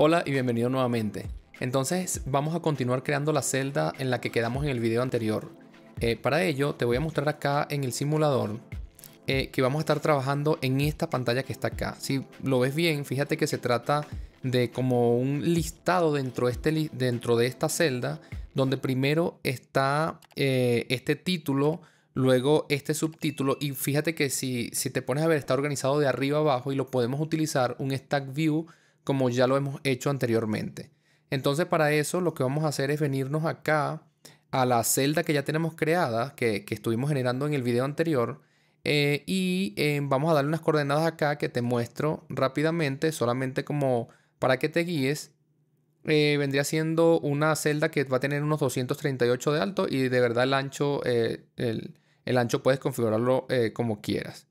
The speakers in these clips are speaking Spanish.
Hola y bienvenido nuevamente. Entonces vamos a continuar creando la celda en la que quedamos en el video anterior. Eh, para ello te voy a mostrar acá en el simulador eh, que vamos a estar trabajando en esta pantalla que está acá. Si lo ves bien, fíjate que se trata de como un listado dentro de, este, dentro de esta celda donde primero está eh, este título, luego este subtítulo y fíjate que si, si te pones a ver está organizado de arriba abajo y lo podemos utilizar un stack view como ya lo hemos hecho anteriormente. Entonces para eso lo que vamos a hacer es venirnos acá a la celda que ya tenemos creada, que, estuvimos generando en el video anterior, eh, y eh, vamos a darle unas coordenadas acá que te muestro rápidamente, solamente como para que te guíes. Eh, vendría siendo una celda que va a tener unos 238 de alto y de verdad el ancho, el, el, ancho puedes configurarlo como quieras.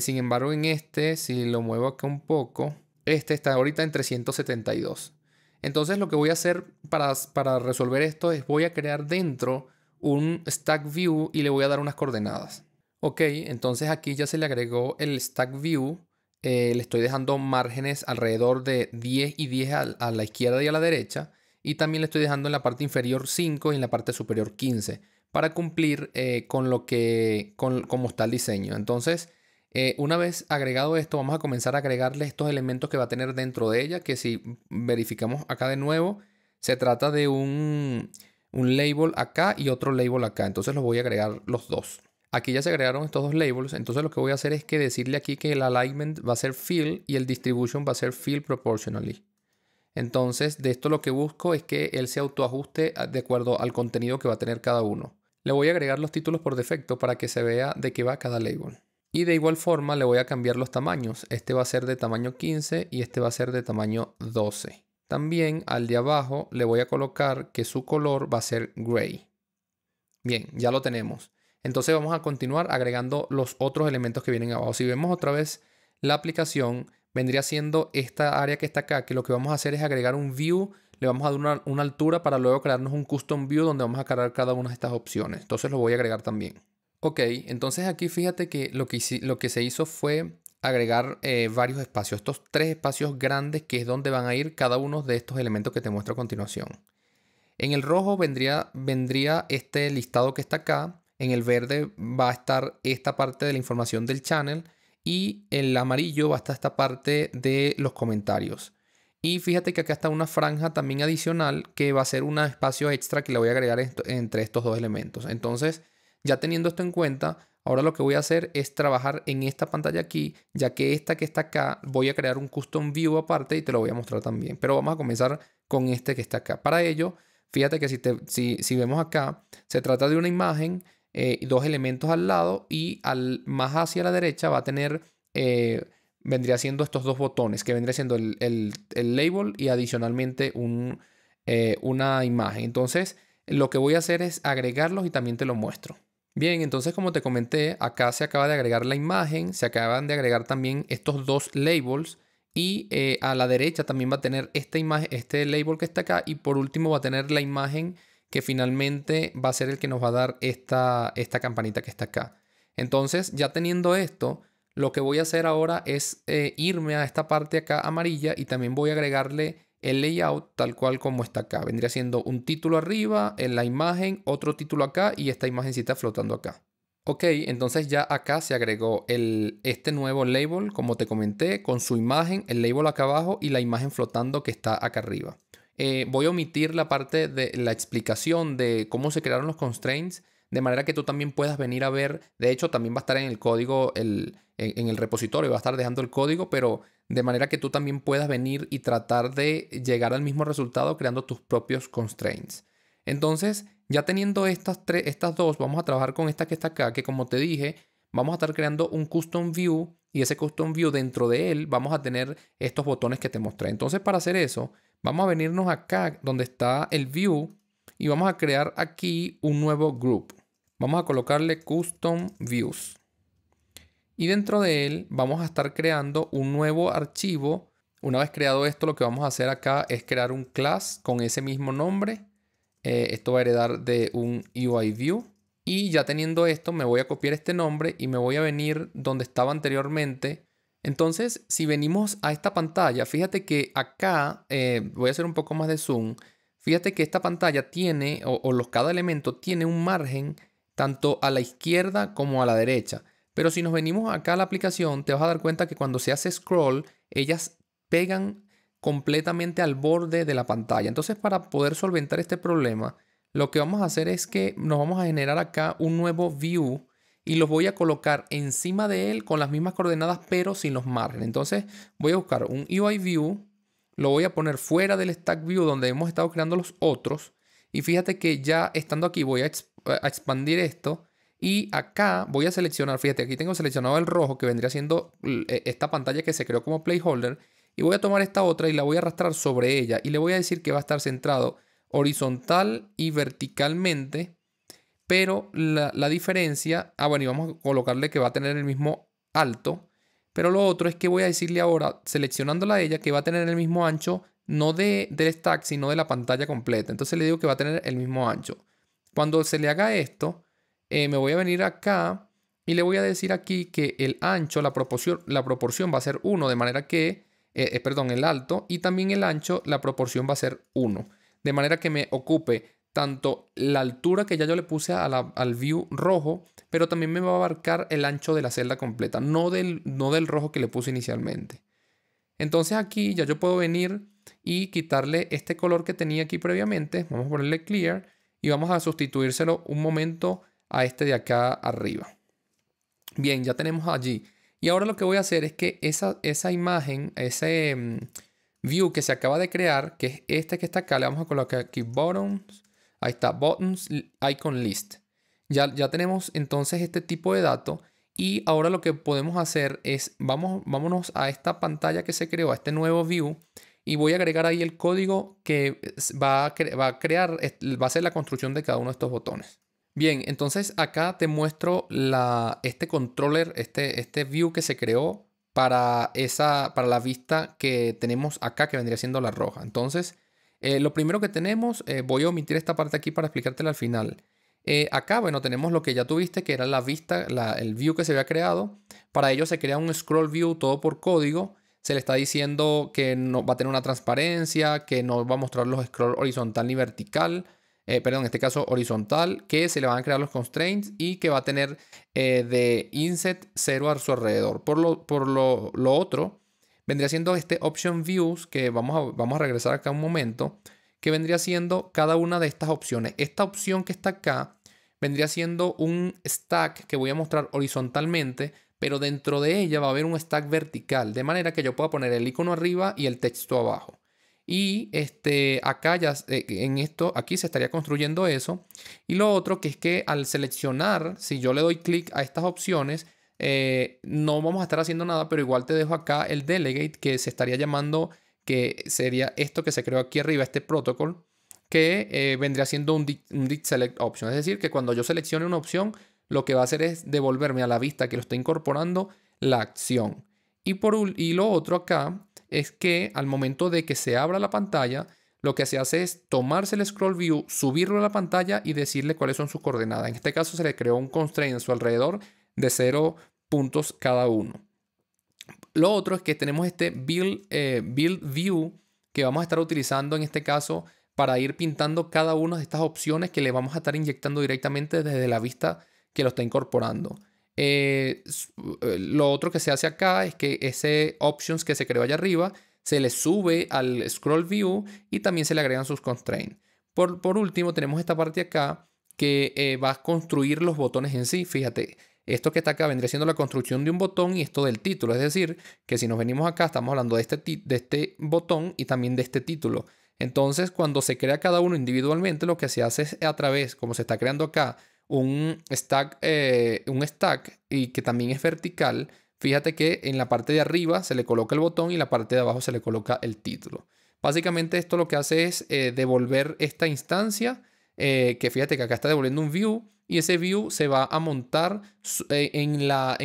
sin embargo, en este, si lo muevo acá un poco, este está ahorita en 372. Entonces lo que voy a hacer para, para resolver esto es voy a crear dentro un stack view y le voy a dar unas coordenadas. Ok, entonces aquí ya se le agregó el stack view. Eh, le estoy dejando márgenes alrededor de 10 y 10 a, la izquierda y a la derecha. Y también le estoy dejando en la parte inferior 5 y en la parte superior 15 para cumplir eh, con lo que, con, como está el diseño. Entonces, eh, una vez agregado esto, vamos a comenzar a agregarle estos elementos que va a tener dentro de ella, que si verificamos acá de nuevo, se trata de un, un label acá y otro label acá. Entonces los voy a agregar los dos. Aquí ya se agregaron estos dos labels, entonces lo que voy a hacer es que decirle aquí que el alignment va a ser fill y el distribution va a ser fill proportionally. Entonces, de esto lo que busco es que él se autoajuste de acuerdo al contenido que va a tener cada uno. Le voy a agregar los títulos por defecto para que se vea de qué va cada label. Y de igual forma le voy a cambiar los tamaños. Este va a ser de tamaño 15 y este va a ser de tamaño 12. También al de abajo le voy a colocar que su color va a ser gray. Bien, ya lo tenemos. Entonces vamos a continuar agregando los otros elementos que vienen abajo. Si vemos otra vez la aplicación, vendría siendo esta área que está acá, que lo que vamos a hacer es agregar un view, le vamos a dar una, una altura para luego crearnos un custom view donde vamos a cargar cada una de estas opciones. Entonces lo voy a agregar también. Ok, entonces aquí fíjate que lo que, lo que se hizo fue agregar eh, varios espacios, estos tres espacios grandes que es donde van a ir cada uno de estos elementos que te muestro a continuación. En el rojo vendría, vendría este listado que está acá, en el verde va a estar esta parte de la información del channel y en el amarillo va a estar esta parte de los comentarios. Y fíjate que acá está una franja también adicional que va a ser un espacio extra que le voy a agregar entre estos dos elementos. Entonces, ya teniendo esto en cuenta, ahora lo que voy a hacer es trabajar en esta pantalla aquí, ya que esta que está acá, voy a crear un custom view aparte y te lo voy a mostrar también. Pero vamos a comenzar con este que está acá. Para ello, fíjate que si, vemos acá, se trata de una imagen, eh, dos elementos al lado y al, más hacia la derecha va a tener... Eh, vendría siendo estos dos botones, que vendría siendo el, label y adicionalmente un, eh, una imagen. Entonces, lo que voy a hacer es agregarlos y también te lo muestro. Bien, entonces como te comenté, acá se acaba de agregar la imagen, se acaban de agregar también estos dos labels y eh, a la derecha también va a tener esta imagen, este label que está acá y por último va a tener la imagen que finalmente va a ser el que nos va a dar esta, esta campanita que está acá. Entonces ya teniendo esto, lo que voy a hacer ahora es eh, irme a esta parte acá amarilla y también voy a agregarle el layout tal cual como está acá. Vendría siendo un título arriba, en la imagen, otro título acá y esta imagencita flotando acá. Ok, entonces ya acá se agregó el, este nuevo label, como te comenté, con su imagen, el label acá abajo y la imagen flotando que está acá arriba. Eh, voy a omitir la parte de la explicación de cómo se crearon los constraints de manera que tú también puedas venir a ver, de hecho también va a estar en el código, el, en, el repositorio, va a estar dejando el código, pero de manera que tú también puedas venir y tratar de llegar al mismo resultado creando tus propios constraints. Entonces, ya teniendo estas, tres, estas dos, vamos a trabajar con esta que está acá, que como te dije, vamos a estar creando un custom view y ese custom view dentro de él vamos a tener estos botones que te mostré. Entonces para hacer eso, vamos a venirnos acá donde está el view y vamos a crear aquí un nuevo group. Vamos a colocarle custom views. Y dentro de él vamos a estar creando un nuevo archivo. Una vez creado esto, lo que vamos a hacer acá es crear un class con ese mismo nombre. Eh, esto va a heredar de un UI view. Y ya teniendo esto, me voy a copiar este nombre y me voy a venir donde estaba anteriormente. Entonces, si venimos a esta pantalla, fíjate que acá, eh, voy a hacer un poco más de zoom, fíjate que esta pantalla tiene, o, o los, cada elemento tiene un margen tanto a la izquierda como a la derecha. Pero si nos venimos acá a la aplicación, te vas a dar cuenta que cuando se hace scroll, ellas pegan completamente al borde de la pantalla. Entonces, para poder solventar este problema, lo que vamos a hacer es que nos vamos a generar acá un nuevo view y los voy a colocar encima de él con las mismas coordenadas, pero sin los márgenes. Entonces, voy a buscar un UI view, lo voy a poner fuera del stack view donde hemos estado creando los otros. Y fíjate que ya estando aquí voy a eh, a expandir esto. Y acá voy a seleccionar, fíjate, aquí tengo seleccionado el rojo que vendría siendo eh, esta pantalla que se creó como placeholder. Y voy a tomar esta otra y la voy a arrastrar sobre ella. Y le voy a decir que va a estar centrado horizontal y verticalmente. Pero la, diferencia, ah bueno, y vamos a colocarle que va a tener el mismo alto. Pero lo otro es que voy a decirle ahora, seleccionándola a ella, que va a tener el mismo ancho, no de, del stack, sino de la pantalla completa. Entonces le digo que va a tener el mismo ancho. Cuando se le haga esto, eh, me voy a venir acá y le voy a decir aquí que el ancho, la proporción, la proporción va a ser 1, de manera que, eh, eh, perdón, el alto y también el ancho, la proporción va a ser 1. De manera que me ocupe tanto la altura que ya yo le puse al view rojo, pero también me va a abarcar el ancho de la celda completa, no del, no del rojo que le puse inicialmente. Entonces aquí ya yo puedo venir y quitarle este color que tenía aquí previamente, vamos a ponerle clear, y vamos a sustituírselo un momento a este de acá arriba. Bien, ya tenemos allí. Y ahora lo que voy a hacer es que esa, esa imagen, ese mm, view que se acaba de crear, que es este que está acá, le vamos a colocar aquí buttons, ahí está, buttons, icon list. Ya, ya tenemos entonces este tipo de datos y ahora lo que podemos hacer es, vamos, vámonos a esta pantalla que se creó, a este nuevo view, y voy a agregar ahí el código que va a, va a crear, va a ser la construcción de cada uno de estos botones. Bien, entonces acá te muestro la, este controller, este, este view que se creó para, esa, para la vista que tenemos acá, que vendría siendo la roja. Entonces, eh, lo primero que tenemos, eh, voy a omitir esta parte aquí para explicártela al final. Eh, acá, bueno, tenemos lo que ya tuviste, que era la vista, el view que se había creado. Para ello se crea un scroll view todo por código se le está diciendo que no, va a tener una transparencia, que no va a mostrar los scrolls horizontal ni vertical, eh, perdón, en este caso horizontal, que se le van a crear los constraints y que va a tener eh, de inset 0 a su alrededor. Por lo, por lo, otro, vendría siendo este option views, que vamos a, vamos a regresar acá un momento, que vendría siendo cada una de estas opciones. Esta opción que está acá vendría siendo un stack que voy a mostrar horizontalmente pero dentro de ella va a haber un stack vertical, de manera que yo pueda poner el icono arriba y el texto abajo. Y este, acá ya eh, en esto, aquí se estaría construyendo eso. Y lo otro que es que al seleccionar, si yo le doy clic a estas opciones, eh, no vamos a estar haciendo nada, pero igual te dejo acá el delegate que se estaría llamando, que sería esto que se creó aquí arriba, este protocol. que eh, vendría siendo un, un select option. Es decir, que cuando yo seleccione una opción, lo que va a hacer es devolverme a la vista que lo está incorporando la acción. Y, por, y lo otro acá es que al momento de que se abra la pantalla, lo que se hace es tomarse el scroll view, subirlo a la pantalla y decirle cuáles son sus coordenadas. En este caso se le creó un constraint en su alrededor de 0 puntos cada uno. Lo otro es que tenemos este build, eh, build view que vamos a estar utilizando en este caso para ir pintando cada una de estas opciones que le vamos a estar inyectando directamente desde la vista que lo está incorporando. Eh, eh, lo otro que se hace acá es que ese options que se creó allá arriba se le sube al scroll view y también se le agregan sus constraints. Por, último, tenemos esta parte acá que eh, va a construir los botones en sí. Fíjate, esto que está acá vendría siendo la construcción de un botón y esto del título. Es decir, que si nos venimos acá, estamos hablando de este, de este botón y también de este título. Entonces, cuando se crea cada uno individualmente, lo que se hace es a través, como se está creando acá, un stack, eh, un stack y que también es vertical, fíjate que en la parte de arriba se le coloca el botón y en la parte de abajo se le coloca el título. Básicamente esto lo que hace es eh, devolver esta instancia, eh, que fíjate que acá está devolviendo un view y ese view se va a montar en,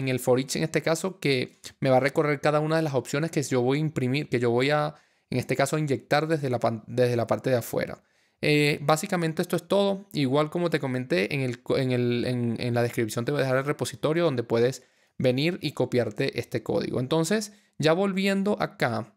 el for each en este caso que me va a recorrer cada una de las opciones que yo voy a imprimir, que yo voy a, en este caso, inyectar desde desde la parte de afuera. Eh, básicamente esto es todo. Igual como te comenté, en, la descripción te voy a dejar el repositorio donde puedes venir y copiarte este código. Entonces, ya volviendo acá,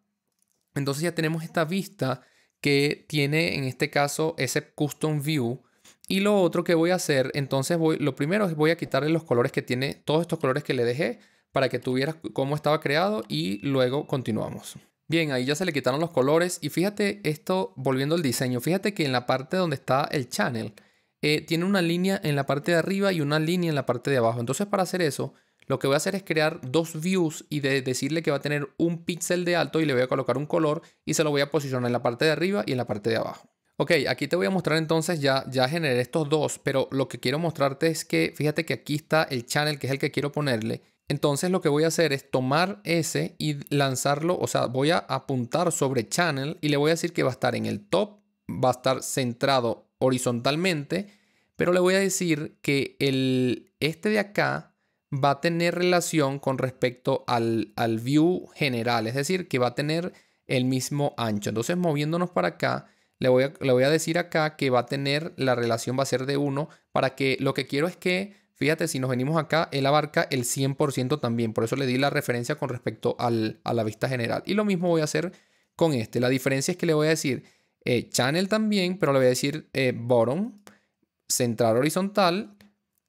entonces ya tenemos esta vista que tiene en este caso ese custom view. Y lo otro que voy a hacer, entonces voy, lo primero es voy a quitarle los colores que tiene, todos estos colores que le dejé para que tuvieras cómo estaba creado y luego continuamos. Bien, ahí ya se le quitaron los colores y fíjate esto, volviendo al diseño, fíjate que en la parte donde está el channel, eh, tiene una línea en la parte de arriba y una línea en la parte de abajo. Entonces para hacer eso, lo que voy a hacer es crear dos views y de decirle que va a tener un píxel de alto y le voy a colocar un color y se lo voy a posicionar en la parte de arriba y en la parte de abajo. Ok, aquí te voy a mostrar entonces, ya, ya generé estos dos, pero lo que quiero mostrarte es que fíjate que aquí está el channel que es el que quiero ponerle entonces lo que voy a hacer es tomar ese y lanzarlo, o sea, voy a apuntar sobre channel y le voy a decir que va a estar en el top, va a estar centrado horizontalmente, pero le voy a decir que el, este de acá va a tener relación con respecto al, al view general, es decir, que va a tener el mismo ancho. Entonces moviéndonos para acá, le voy, a, le voy, a, decir acá que va a tener la relación va a ser de 1 para que lo que quiero es que Fíjate, si nos venimos acá, él abarca el 100% también. Por eso le di la referencia con respecto a la vista general. Y lo mismo voy a hacer con este. La diferencia es que le voy a decir eh, channel también, pero le voy a decir eh, bottom, central horizontal.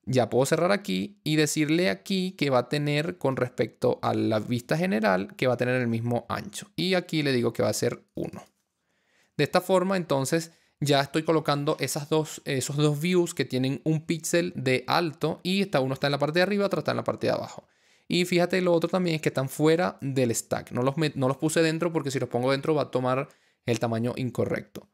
Ya puedo cerrar aquí y decirle aquí que va a tener con respecto a la vista general, que va a tener el mismo ancho. Y aquí le digo que va a ser 1. De esta forma, entonces, ya estoy colocando esas dos, esos dos views que tienen un píxel de alto y esta uno está en la parte de arriba, otro está en la parte de abajo. Y fíjate, lo otro también es que están fuera del stack. No los, no los puse dentro porque si los pongo dentro va a tomar el tamaño incorrecto.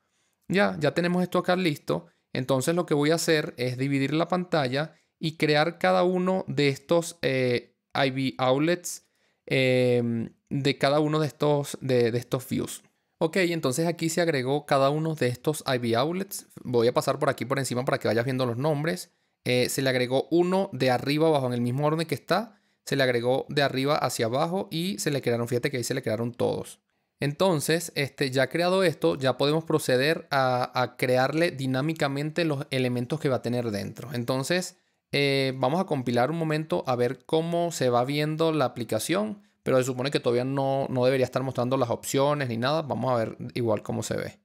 Ya, ya tenemos esto acá listo. Entonces lo que voy a hacer es dividir la pantalla y crear cada uno de estos eh, IV outlets eh, de cada uno de estos, de, de estos views. Ok, entonces aquí se agregó cada uno de estos IB outlets. Voy a pasar por aquí por encima para que vayas viendo los nombres. Eh, se le agregó uno de arriba abajo en el mismo orden que está. Se le agregó de arriba hacia abajo y se le crearon, fíjate que ahí se le crearon todos. Entonces, este, ya creado esto, ya podemos proceder a, crearle dinámicamente los elementos que va a tener dentro. Entonces, eh, vamos a compilar un momento a ver cómo se va viendo la aplicación pero se supone que todavía no, no debería estar mostrando las opciones ni nada. Vamos a ver igual cómo se ve.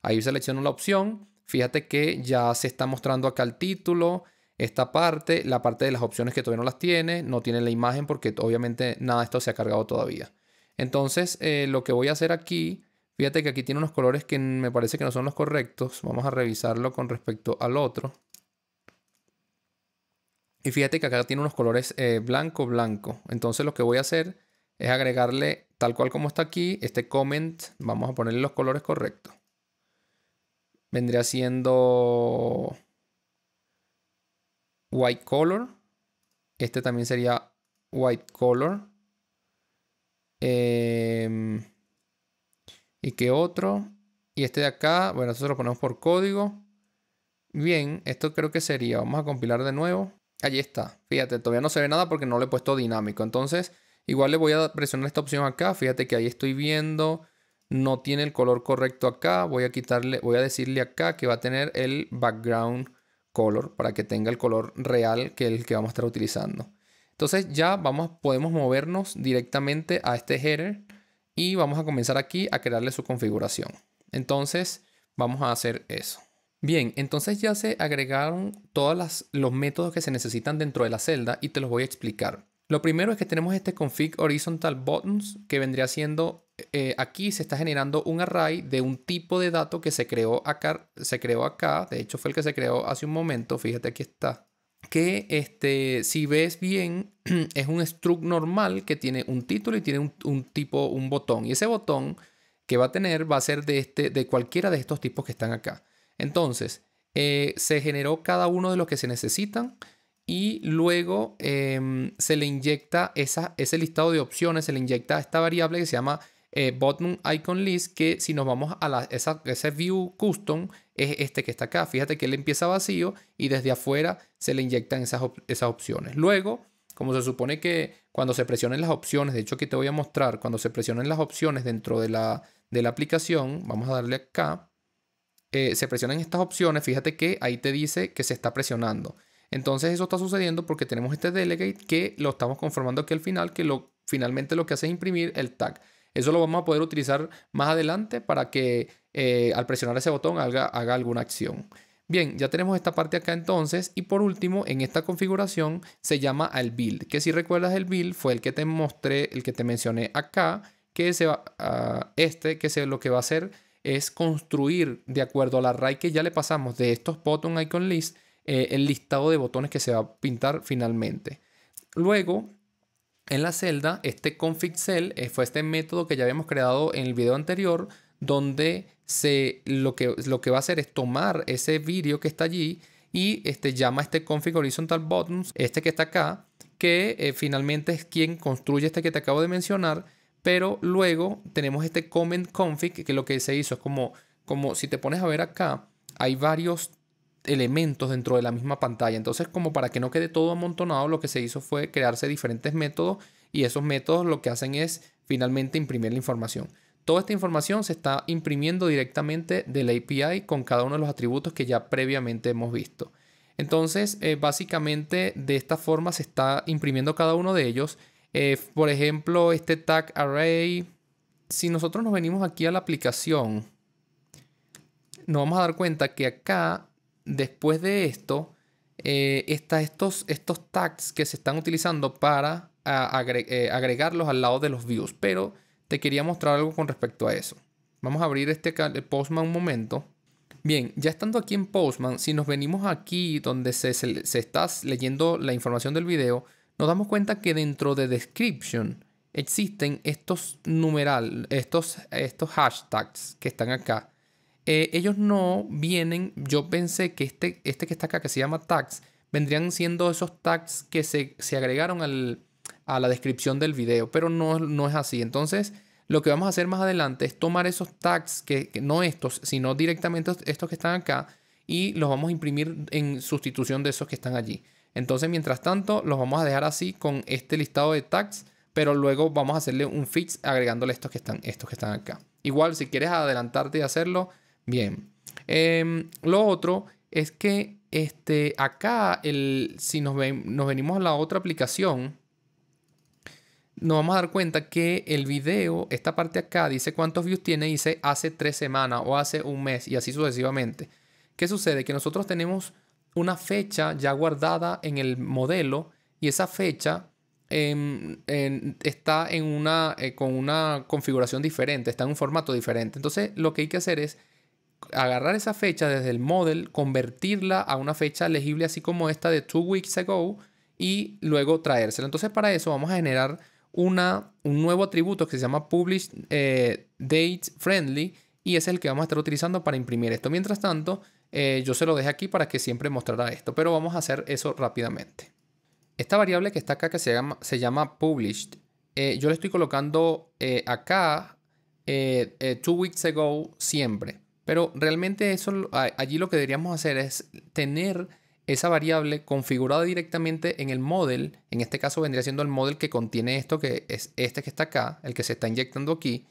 Ahí selecciono la opción. Fíjate que ya se está mostrando acá el título, esta parte, la parte de las opciones que todavía no las tiene, no tiene la imagen porque obviamente nada de esto se ha cargado todavía. Entonces, eh, lo que voy a hacer aquí, fíjate que aquí tiene unos colores que me parece que no son los correctos. Vamos a revisarlo con respecto al otro. Y fíjate que acá tiene unos colores eh, blanco, blanco. Entonces lo que voy a hacer es agregarle tal cual como está aquí, este comment, vamos a ponerle los colores correctos. Vendría siendo white color. Este también sería white color. Em, ¿Y qué otro? Y este de acá, bueno, nosotros lo ponemos por código. Bien, esto creo que sería, vamos a compilar de nuevo. Allí está, fíjate, todavía no se ve nada porque no le he puesto dinámico. Entonces, Igual le voy a presionar esta opción acá. Fíjate que ahí estoy viendo. No tiene el color correcto acá. Voy a quitarle, voy a decirle acá que va a tener el background color para que tenga el color real que es el que vamos a estar utilizando. Entonces ya vamos, podemos movernos directamente a este header y vamos a comenzar aquí a crearle su configuración. Entonces vamos a hacer eso. Bien, entonces ya se agregaron todos los métodos que se necesitan dentro de la celda y te los voy a explicar. Lo primero es que tenemos este config horizontal buttons que vendría siendo eh, aquí se está generando un array de un tipo de dato que se creó acá, se creó acá, de hecho fue el que se creó hace un momento, fíjate aquí está, que este, si ves bien es un struct normal que tiene un título y tiene un, tipo, un botón y ese botón que va a tener va a ser de, este, de cualquiera de estos tipos que están acá. Entonces, eh, se generó cada uno de los que se necesitan y luego em, se le inyecta esa, ese listado de opciones, se le inyecta esta variable que se llama eh, button icon list, que si nos vamos a la, ese view custom, es este que está acá. Fíjate que él empieza vacío y desde afuera se le inyectan esas, esas opciones. Luego, como se supone que cuando se presionen las opciones, de hecho aquí te voy a mostrar, cuando se presionen las opciones dentro de la, de la aplicación, vamos a darle acá, eh, se presionan estas opciones, fíjate que ahí te dice que se está presionando. Entonces eso está sucediendo porque tenemos este delegate que lo estamos conformando aquí al final, que lo, finalmente lo que hace es imprimir el tag. Eso lo vamos a poder utilizar más adelante para que eh, al presionar ese botón haga, haga alguna acción. Bien, ya tenemos esta parte acá entonces y por último en esta configuración se llama al build, que si recuerdas el build fue el que te mostré, el que te mencioné acá, que se va, ah, este que se, lo que va a hacer es construir de acuerdo al array que ya le pasamos de estos button icon list eh, el listado de botones que se va a pintar finalmente. Luego, en la celda, este config cell eh, fue este método que ya habíamos creado en el video anterior, donde se, lo, que, lo que va a hacer es tomar ese vídeo que está allí y este, llama este config horizontal buttons, este que está acá, que eh, finalmente es quien construye este que te acabo de mencionar, pero luego tenemos este comment config que lo que se hizo es como, como si te pones a ver acá, hay varios elementos dentro de la misma pantalla. Entonces, como para que no quede todo amontonado, lo que se hizo fue crearse diferentes métodos y esos métodos lo que hacen es finalmente imprimir la información. Toda esta información se está imprimiendo directamente de del API con cada uno de los atributos que ya previamente hemos visto. Entonces, eh, básicamente de esta forma se está imprimiendo cada uno de ellos. Eh, por ejemplo, este tag array. Si nosotros nos venimos aquí a la aplicación, nos vamos a dar cuenta que acá después de esto, eh, estos, estos tags que se están utilizando para eh, agregarlos al lado de los views. Pero te quería mostrar algo con respecto a eso. Vamos a abrir este Postman un momento. Bien, ya estando aquí en Postman, si nos venimos aquí donde se, se, está leyendo la información del video, nos damos cuenta que dentro de description existen estos numeral, estos, estos hashtags que están acá. Eh, ellos no vienen, yo pensé que este, este que está acá, que se llama tags, vendrían siendo esos tags que se, agregaron a la descripción del video, pero no, no es así. Entonces, lo que vamos a hacer más adelante es tomar esos tags, que, no estos, sino directamente estos que están acá, y los vamos a imprimir en sustitución de esos que están allí. Entonces, mientras tanto, los vamos a dejar así con este listado de tags, pero luego vamos a hacerle un fix agregándole estos que están, estos que están acá. Igual, si quieres adelantarte y hacerlo, Bien. Em, lo otro es que este, acá, el, si nos, ven, nos venimos a la otra aplicación, nos vamos a dar cuenta que el video, esta parte acá, dice cuántos views tiene, dice hace tres semanas o hace un mes y así sucesivamente. ¿Qué sucede? Que nosotros tenemos una fecha ya guardada en el modelo y esa fecha em, está en una, eh, con una configuración diferente, está en un formato diferente. Entonces lo que hay que hacer es agarrar esa fecha desde el model, convertirla a una fecha legible así como esta de two weeks ago y luego traérsela. Entonces para eso vamos a generar una, un nuevo atributo que se llama publish eh, date friendly y es el que vamos a estar utilizando para imprimir esto. Mientras tanto, eh, yo se lo dejé aquí para que siempre mostrara esto, pero vamos a hacer eso rápidamente. Esta variable que está acá que se llama, se llama published, eh, yo le estoy colocando acá two weeks ago siempre. Pero realmente eso, allí lo que deberíamos hacer es tener esa variable configurada directamente en el model. En este caso vendría siendo el model que contiene esto, que es este que está acá, el que se está inyectando aquí.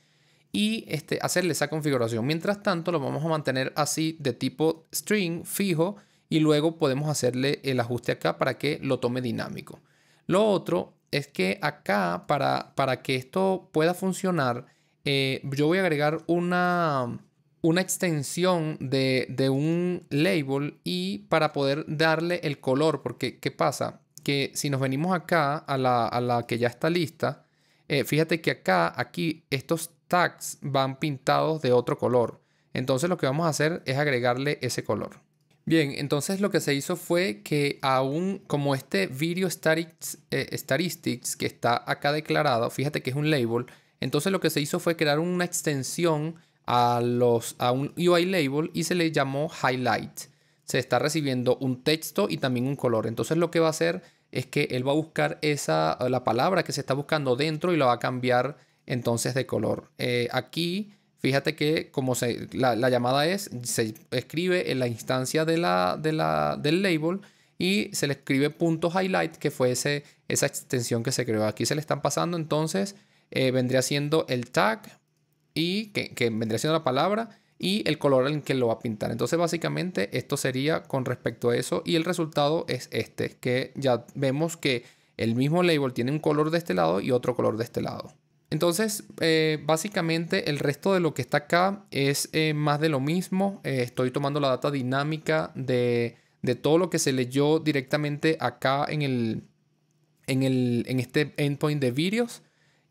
Y este, hacerle esa configuración. Mientras tanto, lo vamos a mantener así de tipo string fijo. Y luego podemos hacerle el ajuste acá para que lo tome dinámico. Lo otro es que acá, para, para que esto pueda funcionar, eh, yo voy a agregar una una extensión de, un label y para poder darle el color, porque ¿qué pasa? Que si nos venimos acá a la, a la que ya está lista, eh, fíjate que acá, aquí, estos tags van pintados de otro color. Entonces lo que vamos a hacer es agregarle ese color. Bien, entonces lo que se hizo fue que aún como este video statistics eh, que está acá declarado, fíjate que es un label, entonces lo que se hizo fue crear una extensión a, los, a un UI e label y se le llamó highlight. Se está recibiendo un texto y también un color. Entonces lo que va a hacer es que él va a buscar esa, la palabra que se está buscando dentro y la va a cambiar entonces de color. Eh, aquí, fíjate que como se, la, llamada es, se escribe en la instancia de la, de la, del label y se le escribe punto highlight, que fue ese, esa extensión que se creó. Aquí se le están pasando entonces, eh, vendría siendo el tag y que, vendría siendo la palabra y el color en que lo va a pintar. Entonces básicamente esto sería con respecto a eso y el resultado es este, que ya vemos que el mismo label tiene un color de este lado y otro color de este lado. Entonces, eh, básicamente el resto de lo que está acá es eh, más de lo mismo. Eh, estoy tomando la data dinámica de, todo lo que se leyó directamente acá en, en, el, en este endpoint de videos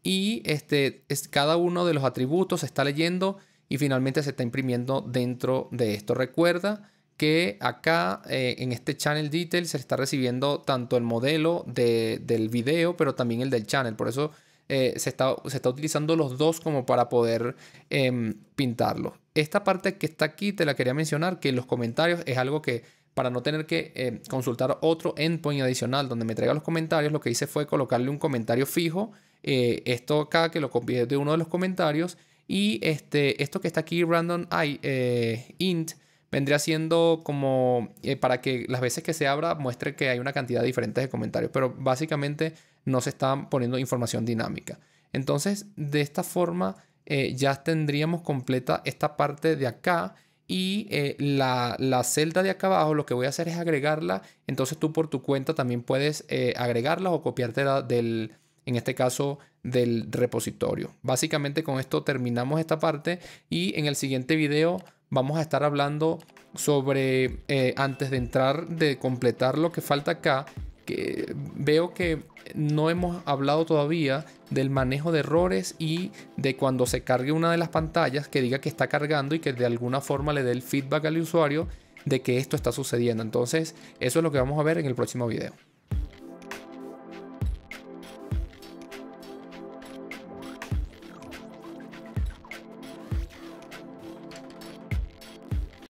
y este, es, cada uno de los atributos se está leyendo y finalmente se está imprimiendo dentro de esto. Recuerda que acá eh, en este channel detail se está recibiendo tanto el modelo del video, pero también el del channel. Por eso eh, se, está, se, está, utilizando los dos como para poder em, pintarlo. Esta parte que está aquí te la quería mencionar, que en los comentarios es algo que para no tener que eh, consultar otro endpoint adicional donde me traiga los comentarios, lo que hice fue colocarle un comentario fijo. Eh, esto acá que lo copié de uno de los comentarios. Y este, esto que está aquí, random eh, int, vendría siendo como para que las veces que se abra muestre que hay una cantidad diferente de comentarios. Pero básicamente no se está poniendo información dinámica. Entonces, de esta forma, ya tendríamos completa esta parte de acá y eh, la, celda de acá abajo lo que voy a hacer es agregarla. Entonces tú por tu cuenta también puedes eh, agregarla o copiarte del, en este caso, del repositorio. Básicamente con esto terminamos esta parte y en el siguiente video vamos a estar hablando sobre, eh, antes de entrar, de completar lo que falta acá, que veo que no hemos hablado todavía del manejo de errores y de cuando se cargue una de las pantallas que diga que está cargando y que de alguna forma le dé el feedback al usuario de que esto está sucediendo. Entonces, eso es lo que vamos a ver en el próximo video.